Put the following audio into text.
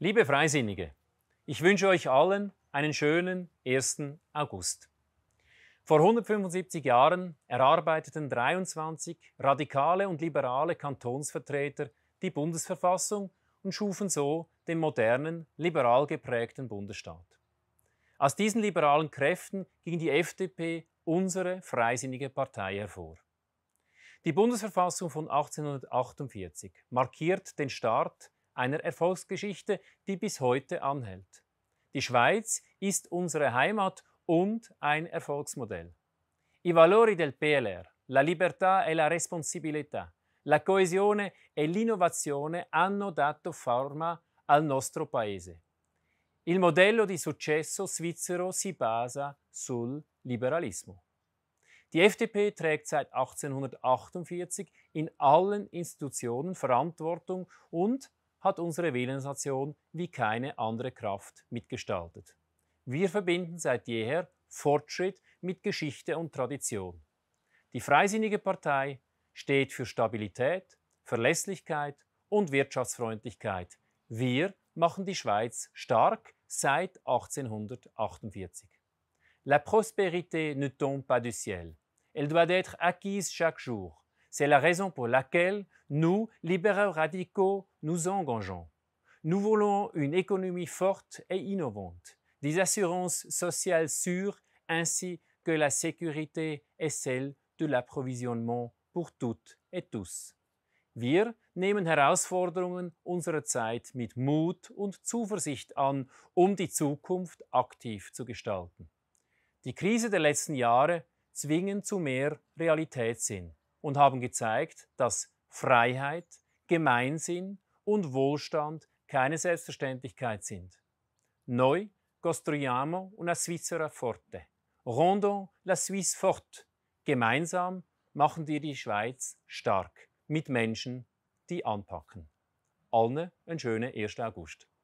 Liebe Freisinnige, ich wünsche euch allen einen schönen 1. August. Vor 175 Jahren erarbeiteten 23 radikale und liberale Kantonsvertreter die Bundesverfassung und schufen so den modernen, liberal geprägten Bundesstaat. Aus diesen liberalen Kräften ging die FDP, unsere freisinnige Partei, hervor. Die Bundesverfassung von 1848 markiert den Start einer Erfolgsgeschichte, die bis heute anhält. Die Schweiz ist unsere Heimat und ein Erfolgsmodell. I valori del PLR, la libertà e la responsabilità, la coesione e l'innovazione hanno dato forma al nostro paese. Il modello di successo svizzero si basa sul Liberalismo. Die FDP trägt seit 1848 in allen Institutionen Verantwortung und hat unsere Willensnation wie keine andere Kraft mitgestaltet. Wir verbinden seit jeher Fortschritt mit Geschichte und Tradition. Die Freisinnige Partei steht für Stabilität, Verlässlichkeit und Wirtschaftsfreundlichkeit. Wir machen die Schweiz stark seit 1848. La prospérité ne tombe pas du ciel. Elle doit être acquise chaque jour. C'est la raison pour laquelle nous, libéraux radicaux, nous engageons. Nous voulons une économie forte et innovante, des assurances sociales sûres ainsi que la sécurité et celle de l'approvisionnement pour toutes et tous. Wir nehmen Herausforderungen unserer Zeit mit Mut und Zuversicht an, um die Zukunft aktiv zu gestalten. Die Krise der letzten Jahre zwingen zu mehr Realitätssinn und haben gezeigt, dass Freiheit, Gemeinsinn und Wohlstand keine Selbstverständlichkeit sind. Noi costruiamo una Svizzera forte. Rondons la Suisse forte. Gemeinsam machen wir die Schweiz stark mit Menschen, die anpacken. Allen einen schönen 1. August.